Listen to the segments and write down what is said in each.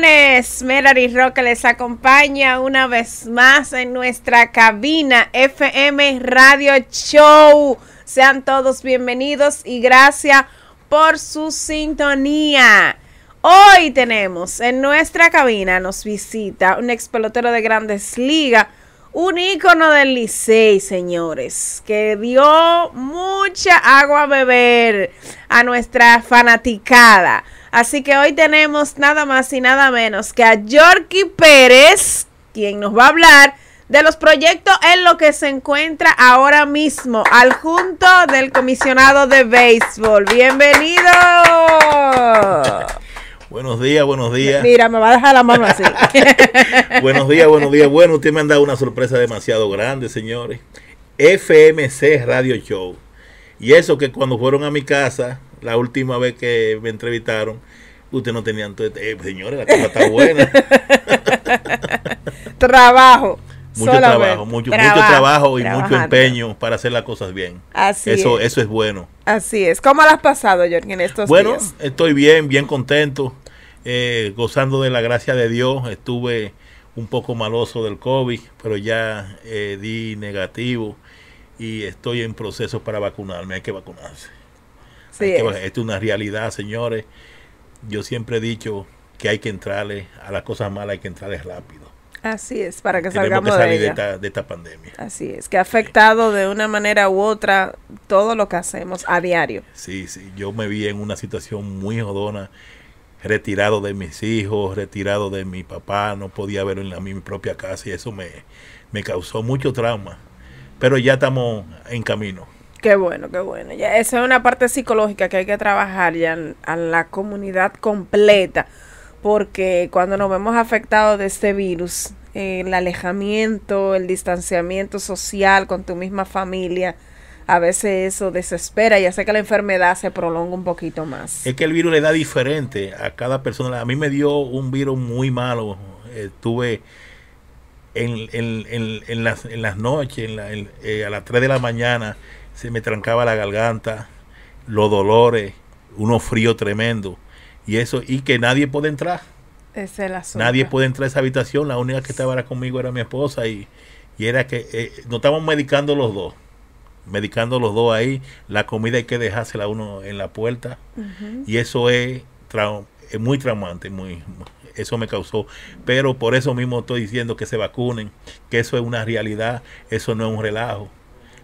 bendiciones. Rock les acompaña una vez más en nuestra cabina FM Radio Show. Sean todos bienvenidos y gracias por su sintonía. Hoy tenemos en nuestra cabina, nos visita un ex pelotero de grandes ligas un ícono del Licey, señores, que dio mucha agua a beber a nuestra fanaticada. Así que hoy tenemos nada más y nada menos que a Yorky Pérez, quien nos va a hablar de los proyectos en lo que se encuentra ahora mismo al junto del comisionado de béisbol. Bienvenido. Buenos días, buenos días. Mira, me va a dejar la mano así. buenos días, buenos días. Bueno, usted me han dado una sorpresa demasiado grande, señores. FMC Radio Show. Y eso que cuando fueron a mi casa, la última vez que me entrevistaron, usted no tenía... Eh, señores, la cosa está buena. Trabajo. Mucho trabajo, mucho, mucho trabajo y mucho empeño para hacer las cosas bien. eso, es. Eso es bueno. Así es. ¿Cómo lo has pasado, Jorge, en estos días? Bueno, estoy bien, bien contento, eh, gozando de la gracia de Dios. Estuve un poco maloso del COVID, pero ya eh, di negativo y estoy en proceso para vacunarme. Hay que vacunarse. Esto es una realidad, señores. Yo siempre he dicho que hay que entrarle a las cosas malas, hay que entrarles rápido. Así es, para que salgamos de, esta, pandemia. Así es, que ha afectado de una manera u otra todo lo que hacemos a diario. Sí, sí, yo me vi en una situación muy jodona, retirado de mis hijos, retirado de mi papá, no podía verlo en la, mi propia casa y eso me, me causó mucho trauma. Pero ya estamos en camino. Qué bueno, qué bueno. Ya, esa es una parte psicológica que hay que trabajar ya a la comunidad completa porque cuando nos vemos afectados de este virus, el alejamiento, el distanciamiento social con tu misma familia, a veces eso desespera y hace que la enfermedad se prolongue un poquito más. Es que el virus le da diferente a cada persona. A mí me dio un virus muy malo. estuve eh, en, las, en noches, eh, a las 3 de la mañana, se me trancaba la garganta, los dolores, uno frío tremendo y eso, y que nadie puede entrar. Nadie puede entrar a esa habitación, la única que estaba conmigo era mi esposa y, era que eh, nos estábamos medicando los dos medicando los dos ahí, la comida hay que dejársela uno en la puerta y eso es, es muy traumante, muy, eso me causó, pero por eso mismo estoy diciendo que se vacunen, que eso es una realidad, eso no es un relajo.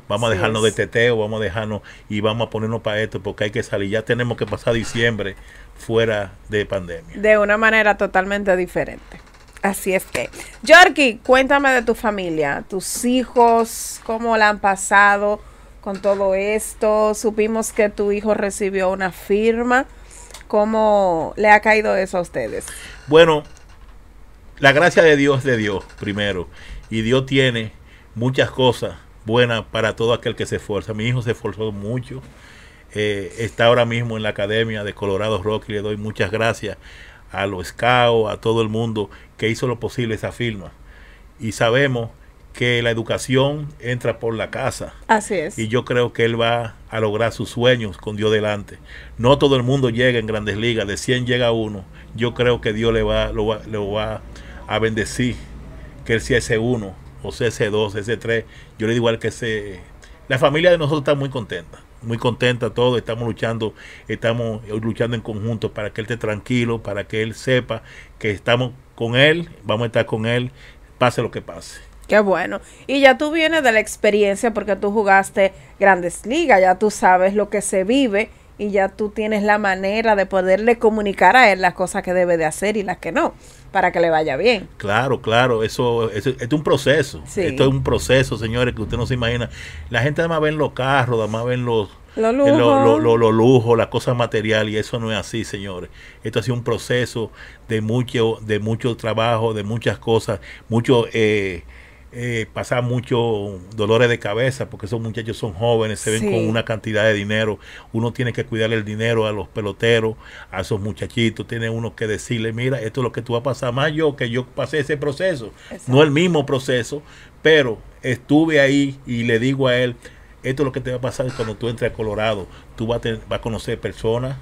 Vamos a dejarnos de teteo, vamos a dejarnos y vamos a ponernos para esto porque hay que salir. Ya tenemos que pasar diciembre fuera de pandemia. De una manera totalmente diferente. Así es que. Jorky cuéntame de tu familia, tus hijos, cómo la han pasado con todo esto. Supimos que tu hijo recibió una firma. ¿Cómo le ha caído eso a ustedes? Bueno, la gracia de Dios de Dios primero. Y Dios tiene muchas cosas buena para todo aquel que se esfuerza. Mi hijo se esforzó mucho. Eh, está ahora mismo en la Academia de Colorado Rock y le doy muchas gracias a los SCAO, a todo el mundo que hizo lo posible esa firma. Y sabemos que la educación entra por la casa. Así es. Y yo creo que él va a lograr sus sueños con Dios delante. No todo el mundo llega en grandes ligas, de 100 llega uno. Yo creo que Dios le va, lo va, va a bendecir, que él sea ese uno o CS2, CS3, yo le digo igual que se... La familia de nosotros está muy contenta, muy contenta todos, estamos luchando, estamos luchando en conjunto para que él esté tranquilo, para que él sepa que estamos con él, vamos a estar con él, pase lo que pase. Qué bueno. Y ya tú vienes de la experiencia porque tú jugaste grandes ligas, ya tú sabes lo que se vive y ya tú tienes la manera de poderle comunicar a él las cosas que debe de hacer y las que no, para que le vaya bien. Claro, claro, eso, es un proceso. Esto es un proceso, señores, que usted no se imagina. La gente además ve los carros, además ven los los lujos, las cosas materiales, y eso no es así, señores. Esto ha sido un proceso de mucho, de mucho trabajo, de muchas cosas, mucho eh, eh, pasar muchos mucho dolores de cabeza porque esos muchachos son jóvenes, se ven con una cantidad de dinero. Uno tiene que cuidar el dinero a los peloteros, a esos muchachitos. Tiene uno que decirle, mira, esto es lo que tú vas a pasar más yo, que yo pasé ese proceso. No el mismo proceso, pero estuve ahí y le digo a él, esto es lo que te va a pasar cuando tú entres a Colorado. Tú vas a, conocer personas.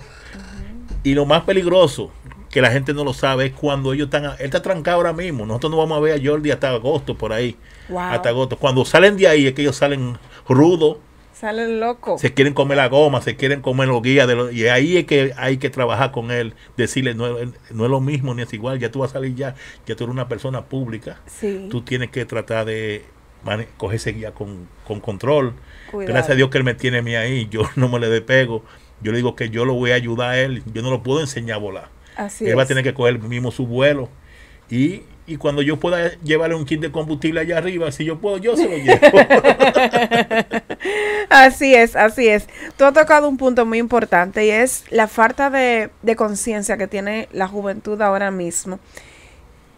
Y lo más peligroso, que la gente no lo sabe, es cuando ellos están, él está trancado ahora mismo, nosotros no vamos a ver a Jordi hasta agosto por ahí, hasta agosto. Cuando salen de ahí es que ellos salen rudos. Salen locos. Se quieren comer la goma, se quieren comer los guías. De y ahí es que hay que trabajar con él, decirle, eh, no, es lo mismo ni es igual, ya tú vas a salir ya, ya tú eres una persona pública. Sí. Tú tienes que tratar de coger ese guía con, con control. Gracias a Dios que él me tiene a mí ahí, yo no me le pego Yo le digo que yo lo voy a ayudar a él, yo no lo puedo enseñar a volar Así Él va a tener que coger mismo su vuelo. Y, y, cuando yo pueda llevarle un kit de combustible allá arriba, si yo puedo, yo se lo llevo. así es, así es. Tú has tocado un punto muy importante y es la falta de, de conciencia que tiene la juventud ahora mismo.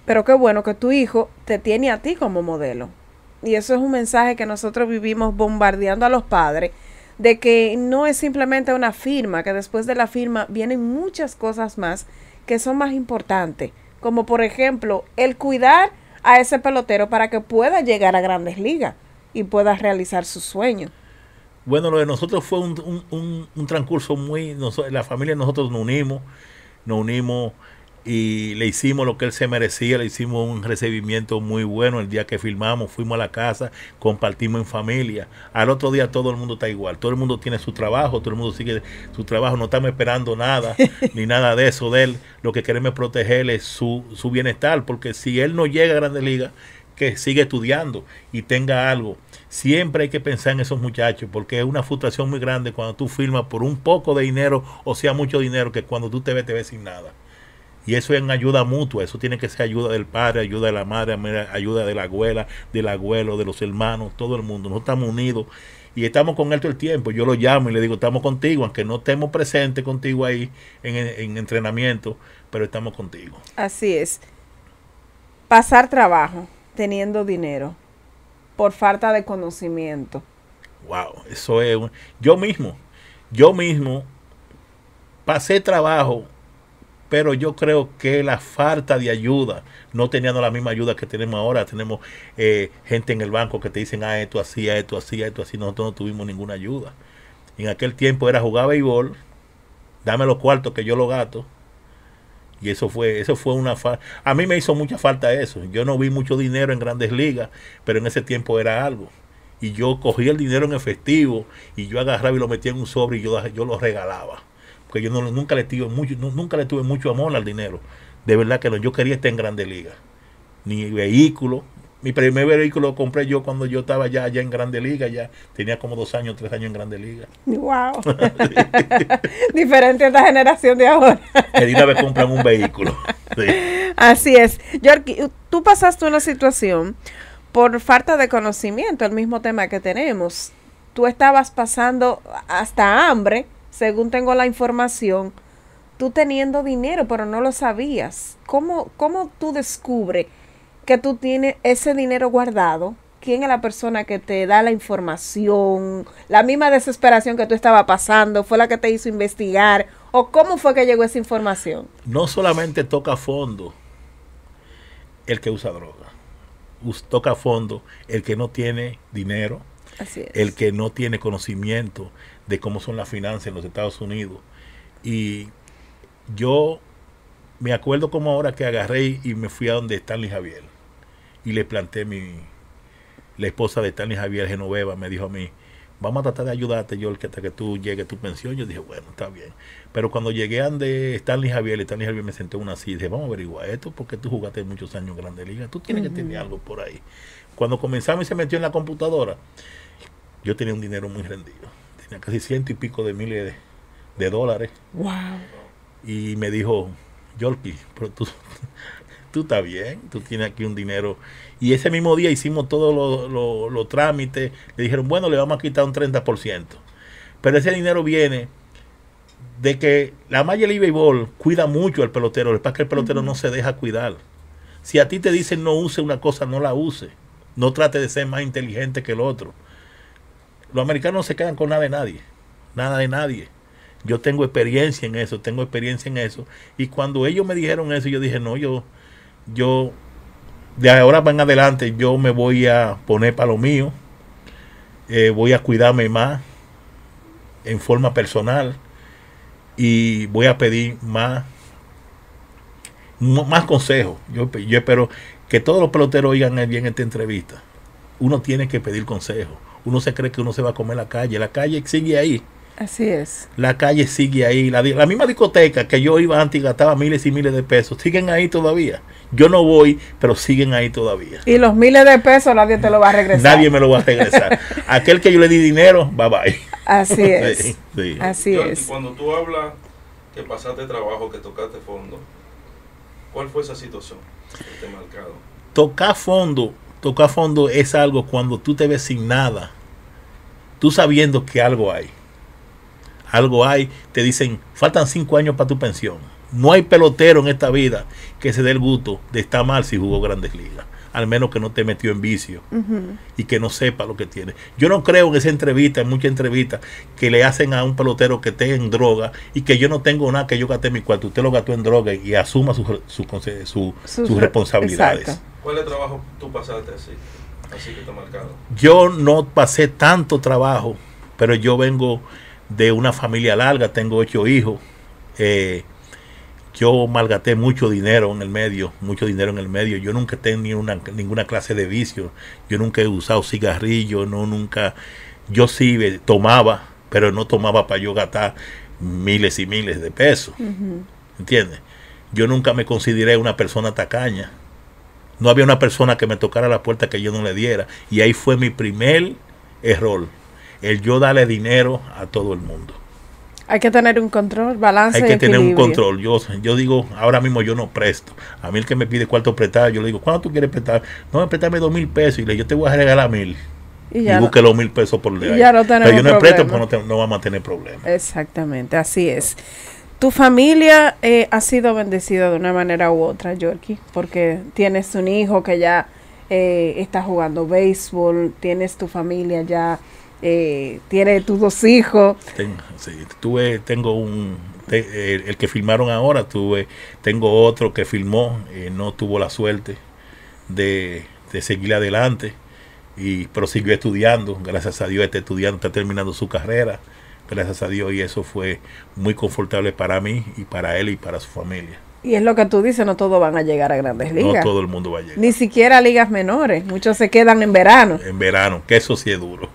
Pero qué bueno que tu hijo te tiene a ti como modelo. Y eso es un mensaje que nosotros vivimos bombardeando a los padres de que no es simplemente una firma, que después de la firma vienen muchas cosas más que son más importantes, como por ejemplo el cuidar a ese pelotero para que pueda llegar a grandes ligas y pueda realizar su sueño. Bueno, lo de nosotros fue un, un, transcurso muy... la familia nosotros nos unimos, nos unimos y le hicimos lo que él se merecía, le hicimos un recibimiento muy bueno el día que filmamos, fuimos a la casa, compartimos en familia. Al otro día todo el mundo está igual, todo el mundo tiene su trabajo, todo el mundo sigue su trabajo, no estamos esperando nada, ni nada de eso de él. Lo que queremos es protegerle su, su bienestar, porque si él no llega a Grandes Liga, que siga estudiando y tenga algo. Siempre hay que pensar en esos muchachos porque es una frustración muy grande cuando tú firmas por un poco de dinero o sea mucho dinero que cuando tú te ves te ves sin nada. Y eso es en ayuda mutua, eso tiene que ser ayuda del padre, ayuda de la madre, ayuda de la abuela, del abuelo, de los hermanos, todo el mundo. Nosotros estamos unidos y estamos con él todo el tiempo. Yo lo llamo y le digo, estamos contigo, aunque no estemos presentes contigo ahí en, entrenamiento, pero estamos contigo. Así es. Pasar trabajo teniendo dinero por falta de conocimiento. Wow, eso es. yo mismo, yo mismo pasé trabajo pero yo creo que la falta de ayuda, no teniendo la misma ayuda que tenemos ahora, tenemos eh, gente en el banco que te dicen, ah, esto así, a ah, esto así, a ah, esto así, nosotros no tuvimos ninguna ayuda. En aquel tiempo era jugar béisbol, dame los cuartos que yo lo gato. Y eso fue, eso fue una falta. A mí me hizo mucha falta eso. Yo no vi mucho dinero en grandes ligas, pero en ese tiempo era algo. Y yo cogía el dinero en efectivo y yo agarraba y lo metía en un sobre y yo, yo lo regalaba yo nunca, le tuve mucho, nunca le tuve mucho amor al dinero. De verdad que no, yo quería estar en Grande Liga. Ni vehículo. Mi primer vehículo lo compré yo cuando yo estaba ya ya en Grande Liga, ya tenía como dos años, tres años en Grande Liga. ¡Wow! Diferente a esta generación de ahora. que de una vez compran un vehículo. Así es. York, tú pasaste una situación por falta de conocimiento, el mismo tema que tenemos. Tú estabas pasando hasta hambre según tengo la información, tú teniendo dinero, pero no lo sabías. ¿Cómo, cómo tú descubres que tú tienes ese dinero guardado? ¿Quién es la persona que te da la información? ¿La misma desesperación que tú estabas pasando fue la que te hizo investigar? ¿O cómo fue que llegó esa información? No solamente toca fondo el que usa droga, toca fondo el que no tiene dinero, el que no tiene conocimiento, de cómo son las finanzas en los Estados Unidos. Y yo me acuerdo como ahora que agarré y me fui a donde Stanley Javier y le planté mi la esposa de Stanley Javier Genoveva me dijo a mí vamos a tratar de ayudarte yo hasta que tú llegues a tu pensión yo dije bueno está bien pero cuando llegué donde Stanley Javier Stanley Javier me sentó una silla y dije vamos a averiguar esto porque tú jugaste muchos años en Grande Liga tú tienes que tener algo por ahí cuando comenzamos y se metió en la computadora yo tenía un dinero muy rendido tenía casi ciento y pico de miles de, dólares. Wow. Y me dijo, Yolki, tú, tú estás bien, tú tienes aquí un dinero. Y ese mismo día hicimos todos los trámites. Le dijeron, bueno, le vamos a quitar un 30%. Pero ese dinero viene de que la Major League cuida mucho al pelotero. el para que el pelotero no se deja cuidar. Si a ti te dicen no use una cosa, no la use. No trate de ser más inteligente que el otro los americanos no se quedan con nada de nadie, nada de nadie. Yo tengo experiencia en eso, tengo experiencia en eso. Y cuando ellos me dijeron eso, yo dije, no, yo, yo, de ahora en adelante, yo me voy a poner para lo mío, eh, voy a cuidarme más en forma personal y voy a pedir más, más consejos. Yo, yo espero que todos los peloteros oigan bien esta entrevista. Uno tiene que pedir consejos uno se cree que uno se va a comer la calle. La calle sigue ahí. Así es. La calle sigue ahí. La, la misma discoteca que yo iba antes y gastaba miles y miles de pesos, siguen ahí todavía. Yo no voy, pero siguen ahí todavía. Y los miles de pesos nadie te lo va a regresar. Nadie me lo va a regresar. Aquel que yo le di dinero, bye bye. Así es. Así es. Cuando tú hablas que pasaste trabajo, que tocaste fondo, ¿cuál fue esa situación que te marcado? Tocar fondo Tocar fondo es algo cuando tú te ves sin nada. Tú sabiendo que algo hay. Algo hay, te dicen, faltan cinco años para tu pensión. No hay pelotero en esta vida que se dé el gusto de estar mal si jugó grandes ligas al menos que no te metió en vicio y que no sepa lo que tiene. Yo no creo en esa entrevista, en muchas entrevistas que le hacen a un pelotero que esté en droga y que yo no tengo nada, que yo gaté mi cuarto, usted lo gastó en droga y asuma sus, sus responsabilidades. ¿Cuál es el trabajo tú pasaste así? Así que está marcado. Yo no pasé tanto trabajo, pero yo vengo de una familia larga, tengo ocho hijos. Eh, yo malgaté mucho dinero en el medio, mucho dinero en el medio. Yo nunca he tenido una, ninguna clase de vicio. Yo nunca he usado cigarrillo, no nunca. Yo sí tomaba, pero no tomaba para yo gastar miles y miles de pesos. ¿Entiendes? Yo nunca me consideré una persona tacaña. No había una persona que me tocara la puerta que yo no le diera. Y ahí fue mi primer error. El yo darle dinero a todo el mundo. Hay que tener un control, balance. Hay que tener un control. Yo, yo digo, ahora mismo yo no presto. A mí el que me pide cuánto prestar, yo le digo, ¿cuánto tú quieres prestar? No, préstame dos mil pesos y le yo te voy a regalar mil. Y, busque los mil pesos por día. Ya no tenemos Pero yo no presto porque pues no, vamos a tener problemas. Exactamente, así es. Tu familia eh, ha sido bendecida de una manera u otra, Yorkie, porque tienes un hijo que ya eh, está jugando béisbol, tienes tu familia ya eh, tiene tus dos hijos. tengo un, el, que filmaron ahora, tuve, tengo otro que filmó, eh, no tuvo la suerte de, seguir adelante y siguió estudiando, gracias a Dios está estudiando, está terminando su carrera, gracias a Dios y eso fue muy confortable para mí y para él y para su familia. Y es lo que tú dices, no todos van a llegar a grandes ligas. No todo el mundo va a llegar. Ni siquiera a ligas menores. Muchos se quedan en verano. En verano, que eso sí es duro.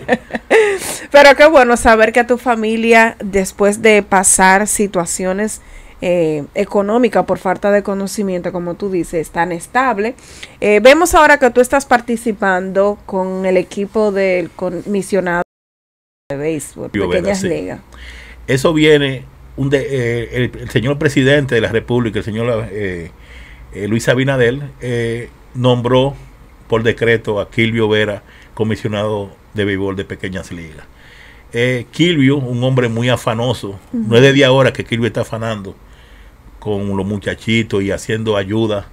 Pero qué bueno saber que tu familia, después de pasar situaciones eh, económicas por falta de conocimiento, como tú dices, tan estable. Eh, vemos ahora que tú estás participando con el equipo del comisionado de béisbol, Pequeñas Ligas. Eso viene eh, el, señor presidente de la República, el señor eh, eh, Luis Abinadel, nombró por decreto a Kilvio Vera comisionado de béisbol de pequeñas ligas. Kilvio, un hombre muy afanoso, no es desde ahora que Kilvio está afanando con los muchachitos y haciendo ayuda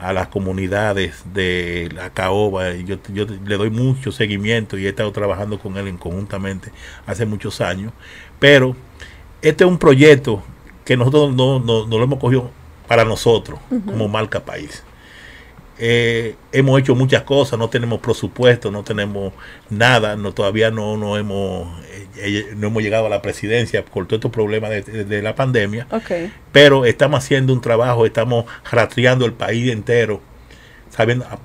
a las comunidades de la caoba. Yo, le doy mucho seguimiento y he estado trabajando con él conjuntamente hace muchos años. Pero este es un proyecto que nosotros no, lo hemos cogido para nosotros como marca país. Eh, hemos hecho muchas cosas, no tenemos presupuesto, no tenemos nada, no, todavía no, no, hemos, eh, eh, no hemos llegado a la presidencia por todos estos problemas de, la pandemia, pero estamos haciendo un trabajo, estamos rastreando el país entero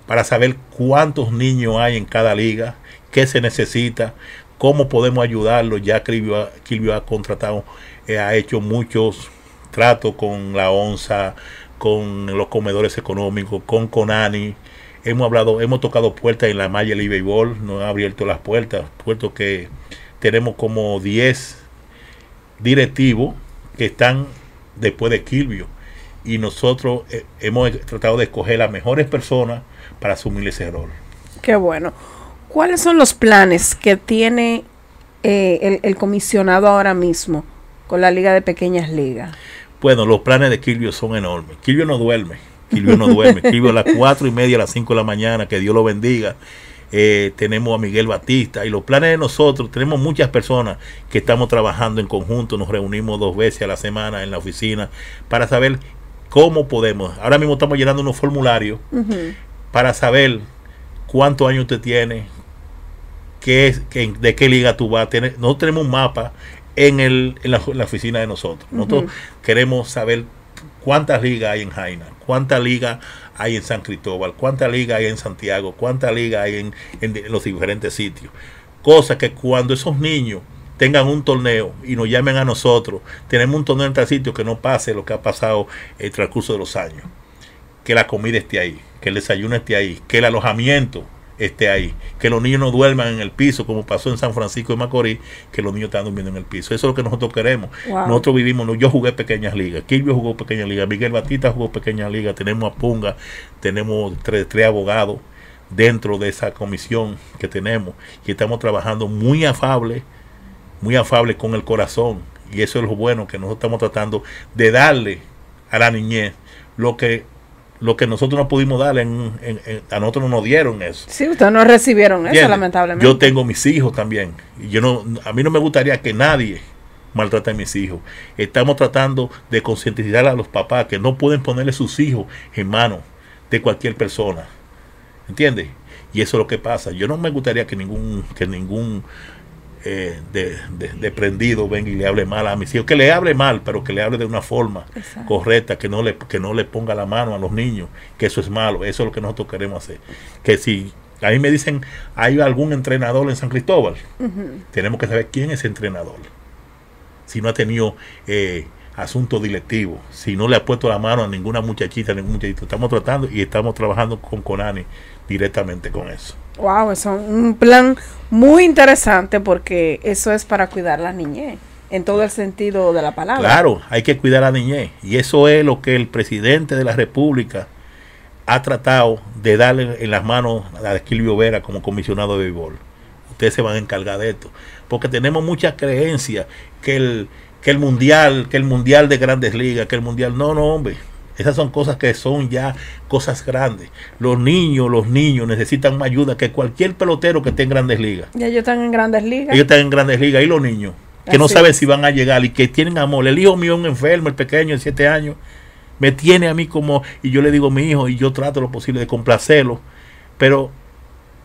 para saber cuántos niños hay en cada liga, qué se necesita, cómo podemos ayudarlo. Ya Kilvio, ha contratado, eh, ha hecho muchos tratos con la ONSA, con los comedores económicos, con Conani. Hemos hablado, hemos tocado puertas en la Maya y Baseball, nos ha abierto las puertas, puesto que tenemos como 10 directivos que están después de Kilvio. Y nosotros eh, hemos tratado de escoger las mejores personas para asumir ese rol. Qué bueno. ¿Cuáles son los planes que tiene eh, el, comisionado ahora mismo con la Liga de Pequeñas Ligas? Bueno, los planes de Kilvio son enormes. Kilvio no duerme. Kilvio no duerme. Kilvio a las cuatro y media, a las 5 de la mañana, que Dios lo bendiga. Eh, tenemos a Miguel Batista y los planes de nosotros, tenemos muchas personas que estamos trabajando en conjunto, nos reunimos dos veces a la semana en la oficina para saber cómo podemos. Ahora mismo estamos llenando unos formularios para saber cuántos años usted tiene, de qué liga tú vas a tener. Nosotros tenemos un mapa en, la, oficina de nosotros. Nosotros queremos saber cuántas ligas hay en Jaina, cuántas ligas hay en San Cristóbal, cuántas ligas hay en Santiago, cuántas ligas hay en, los diferentes sitios. Cosa que cuando esos niños tengan un torneo y nos llamen a nosotros, tenemos un torneo en tal sitio que no pase lo que ha pasado el transcurso de los años. Que la comida esté ahí, que el desayuno esté ahí, que el alojamiento esté ahí. Que los niños no duerman en el piso, como pasó en San Francisco de Macorís, que los niños están durmiendo en el piso. Eso es lo que nosotros queremos. Nosotros vivimos, yo jugué pequeñas ligas, Kirby jugó pequeñas ligas, Miguel Batista jugó pequeñas ligas, tenemos a Punga, tenemos tres, tres abogados dentro de esa comisión que tenemos y estamos trabajando muy afable, muy afable con el corazón. Y eso es lo bueno que nosotros estamos tratando de darle a la niñez lo que lo que nosotros no pudimos dar, a nosotros no nos dieron eso. Sí, ustedes no recibieron eso, lamentablemente. Yo tengo mis hijos también. Y yo no, a mí no me gustaría que nadie maltrate a mis hijos. Estamos tratando de concientizar a los papás que no pueden ponerle sus hijos en manos de cualquier persona. ¿Entiendes? Y eso es lo que pasa. Yo no me gustaría que ningún, que ningún eh, de, de, prendido venga y le hable mal a mis hijos. Que le hable mal, pero que le hable de una forma correcta, que no, le, que no le ponga la mano a los niños, que eso es malo. Eso es lo que nosotros queremos hacer. Que si a mí me dicen, hay algún entrenador en San Cristóbal, tenemos que saber quién es entrenador. Si no ha tenido... Eh, asunto directivo. Si no le ha puesto la mano a ninguna muchachita, ningún muchachito, estamos tratando y estamos trabajando con Conani directamente con eso. Wow, es un plan muy interesante porque eso es para cuidar la niñez, en todo el sentido de la palabra. Claro, hay que cuidar a la niñez. Y eso es lo que el presidente de la República ha tratado de darle en las manos a Kilvio Vera como comisionado de béisbol. Ustedes se van a encargar de esto. Porque tenemos mucha creencia que el, que el mundial, que el mundial de grandes ligas, que el mundial. No, no, hombre. Esas son cosas que son ya cosas grandes. Los niños, los niños necesitan más ayuda que cualquier pelotero que esté en grandes ligas. Y ellos están en grandes ligas. Ellos están en grandes ligas y los niños, que no saben si van a llegar y que tienen amor. El hijo mío un enfermo, el pequeño de 7 años, me tiene a mí como, y yo le digo a mi hijo, y yo trato lo posible de complacerlo, pero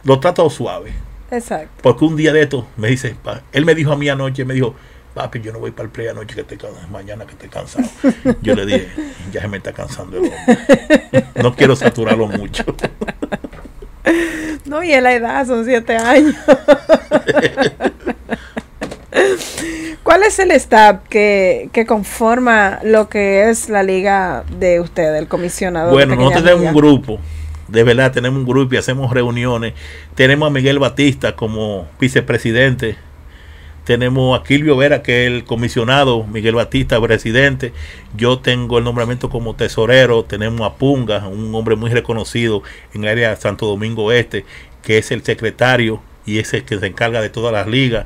lo trato suave. Exacto. Porque un día de esto me dice, él me dijo a mí anoche, me dijo, papi, yo no voy para el play anoche que te cansas, mañana que te cansado. Yo le dije, ya se me está cansando el No quiero saturarlo mucho. No, y en la edad son siete años. ¿Cuál es el staff que, que, conforma lo que es la liga de usted, el comisionado? Bueno, nosotros tenemos un grupo, de verdad, tenemos un grupo y hacemos reuniones. Tenemos a Miguel Batista como vicepresidente tenemos a Kilvio Vera, que es el comisionado, Miguel Batista, presidente. Yo tengo el nombramiento como tesorero. Tenemos a Punga, un hombre muy reconocido en el área de Santo Domingo Este, que es el secretario y es el que se encarga de todas las ligas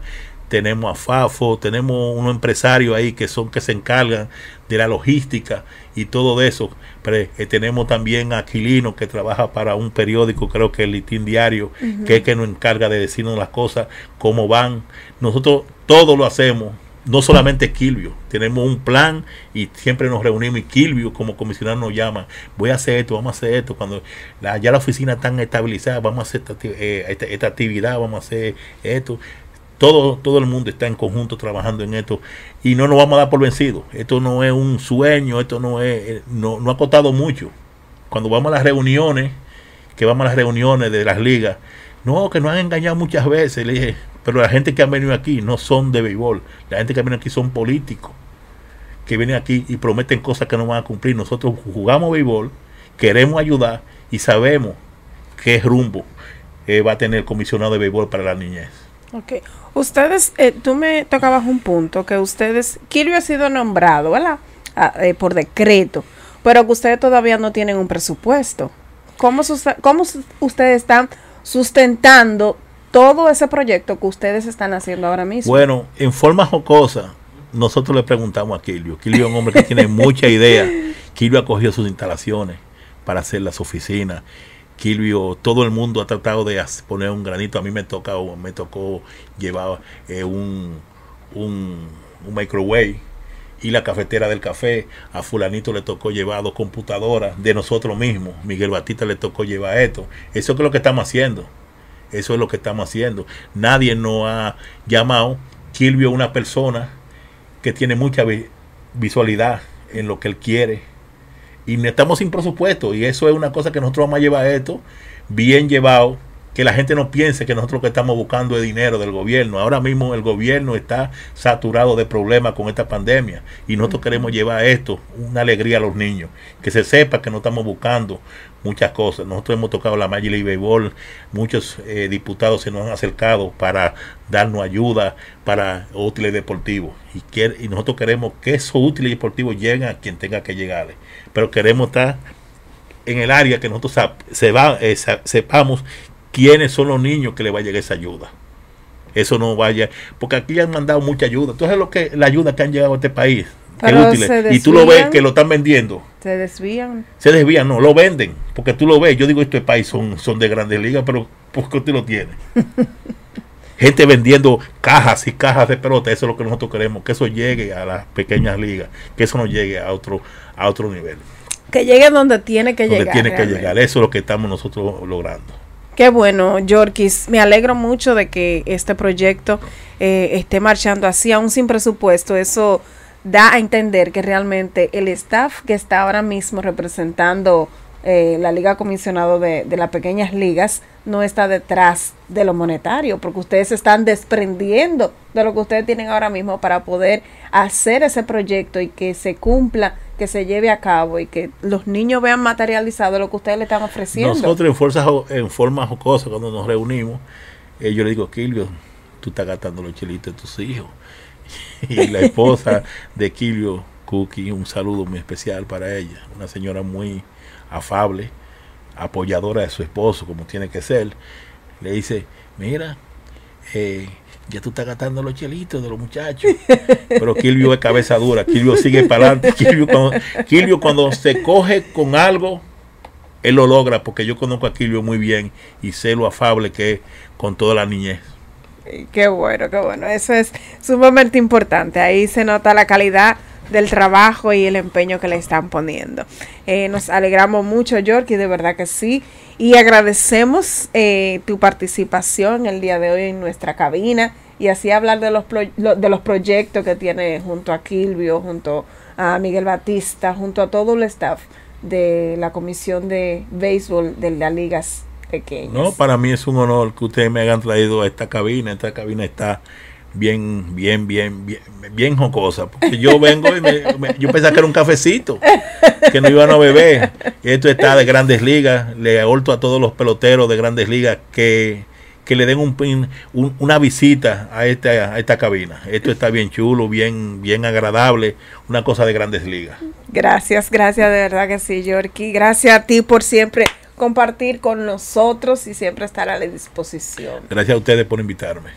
tenemos a Fafo, tenemos un empresario ahí que son que se encargan de la logística y todo eso. Pero, eh, tenemos también a Quilino que trabaja para un periódico, creo que el Litín Diario, que es que nos encarga de decirnos las cosas, cómo van. Nosotros todo lo hacemos no solamente Quilvio, tenemos un plan y siempre nos reunimos y como comisionado nos llama, voy a hacer esto, vamos a hacer esto, cuando ya la oficina está estabilizada, vamos a hacer esta, eh, actividad, vamos a hacer esto, todo, todo el mundo está en conjunto trabajando en esto y no nos vamos a dar por vencidos. Esto no es un sueño, esto no es, eh, no, ha costado mucho. Cuando vamos a las reuniones, que vamos a las reuniones de las ligas, no, que nos han engañado muchas veces, le dije, pero la gente que ha venido aquí no son de béisbol, la gente que ha venido aquí son políticos, que vienen aquí y prometen cosas que no van a cumplir. Nosotros jugamos béisbol, queremos ayudar y sabemos qué rumbo eh, va a tener el comisionado de béisbol para la niñez. Ok. Ustedes, eh, tú me tocabas un punto que ustedes, Kirio ha sido nombrado, ¿verdad? Ah, eh, por decreto, pero que ustedes todavía no tienen un presupuesto. ¿Cómo, cómo ustedes están sustentando todo ese proyecto que ustedes están haciendo ahora mismo? Bueno, en forma jocosa, nosotros le preguntamos a Kirio. Kilio es un hombre que tiene mucha idea. Kirio ha cogido sus instalaciones para hacer las oficinas. Kilvio, todo el mundo ha tratado de poner un granito. A mí me, toca, me tocó llevar eh, un, un, un microwave y la cafetera del café. A fulanito le tocó llevar dos computadoras de nosotros mismos. Miguel Batista le tocó llevar esto. Eso es lo que estamos haciendo. Eso es lo que estamos haciendo. Nadie no ha llamado. Kilvio es una persona que tiene mucha visualidad en lo que él quiere y estamos sin presupuesto y eso es una cosa que nosotros vamos a llevar esto bien llevado que la gente no piense que nosotros lo que estamos buscando es dinero del gobierno. Ahora mismo el gobierno está saturado de problemas con esta pandemia y nosotros queremos llevar esto, una alegría a los niños, que se sepa que no estamos buscando muchas cosas. Nosotros hemos tocado la Major y Baseball, muchos eh, diputados se nos han acercado para darnos ayuda para útiles deportivos. Y, y nosotros queremos que esos útiles deportivos lleguen a quien tenga que llegarle. Pero queremos estar en el área que nosotros se eh, sepamos quiénes son los niños que le va a llegar esa ayuda. Eso no vaya, porque aquí han mandado mucha ayuda. Entonces, lo que la ayuda que han llegado a este país, es útil. Y tú lo ves que lo están vendiendo se desvían. Se desvían, no, lo venden, porque tú lo ves. Yo digo, este país son, son de grandes ligas, pero ¿por qué usted lo tiene? Gente vendiendo cajas y cajas de pelota, eso es lo que nosotros queremos, que eso llegue a las pequeñas ligas, que eso no llegue a otro, a otro nivel. Que llegue donde tiene que donde llegar. Tiene que llegar, eso es lo que estamos nosotros logrando. Qué bueno, Yorkis. Me alegro mucho de que este proyecto eh, esté marchando así, aún sin presupuesto. Eso da a entender que realmente el staff que está ahora mismo representando eh, la Liga Comisionado de, las Pequeñas Ligas no está detrás de lo monetario, porque ustedes se están desprendiendo de lo que ustedes tienen ahora mismo para poder hacer ese proyecto y que se cumpla, que se lleve a cabo y que los niños vean materializado lo que ustedes le están ofreciendo. Nosotros en, fuerza, en forma jocosa, cuando nos reunimos, eh, yo le digo, Kilvio, tú estás gastando los chelitos de tus hijos y la esposa de Kilio Cookie, un saludo muy especial para ella, una señora muy afable, apoyadora de su esposo, como tiene que ser, le dice, mira, eh, ya tú estás gastando los chelitos de los muchachos. Pero Kilvio es cabeza dura, Kilvio sigue para adelante. cuando, cuando se coge con algo, él lo logra, porque yo conozco a Kilvio muy bien y sé lo afable que es con toda la niñez. Qué bueno, qué bueno. Eso es sumamente importante. Ahí se nota la calidad del trabajo y el empeño que le están poniendo. Eh, nos alegramos mucho, Yorkie, de verdad que sí. Y agradecemos eh, tu participación el día de hoy en nuestra cabina y así hablar de los, de los proyectos que tiene junto a Kilvio, junto a Miguel Batista, junto a todo el staff de la Comisión de Béisbol de las Ligas pequeño. No, para mí es un honor que ustedes me hayan traído a esta cabina. Esta cabina está bien, bien, bien, bien, bien jocosa. Porque yo vengo y yo pensaba que era un cafecito, que no iban a beber. Esto está de grandes ligas. Le volto a todos los peloteros de grandes ligas que, le den un, una visita a esta, a esta cabina. Esto está bien chulo, bien, bien agradable, una cosa de grandes ligas. Gracias, gracias, de verdad que sí, Yorky. Gracias a ti por siempre compartir con nosotros y siempre estar a la disposición. Gracias a ustedes por invitarme.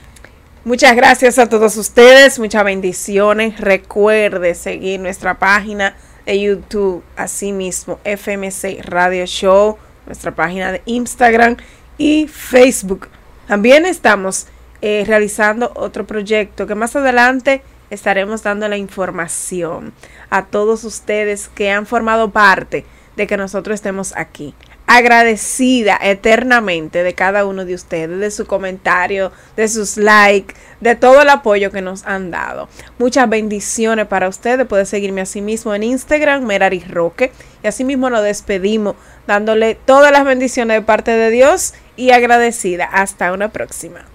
Muchas gracias a todos ustedes, muchas bendiciones. Recuerde seguir nuestra página de YouTube, asimismo FMC Radio Show, nuestra página de Instagram y Facebook. También estamos eh, realizando otro proyecto que más adelante estaremos dando la información a todos ustedes que han formado parte de que nosotros estemos aquí agradecida eternamente de cada uno de ustedes, de su comentario, de sus likes, de todo el apoyo que nos han dado. Muchas bendiciones para ustedes. Puede seguirme así mismo en Instagram, Merari Roque. Y así mismo nos despedimos dándole todas las bendiciones de parte de Dios y agradecida. Hasta una próxima.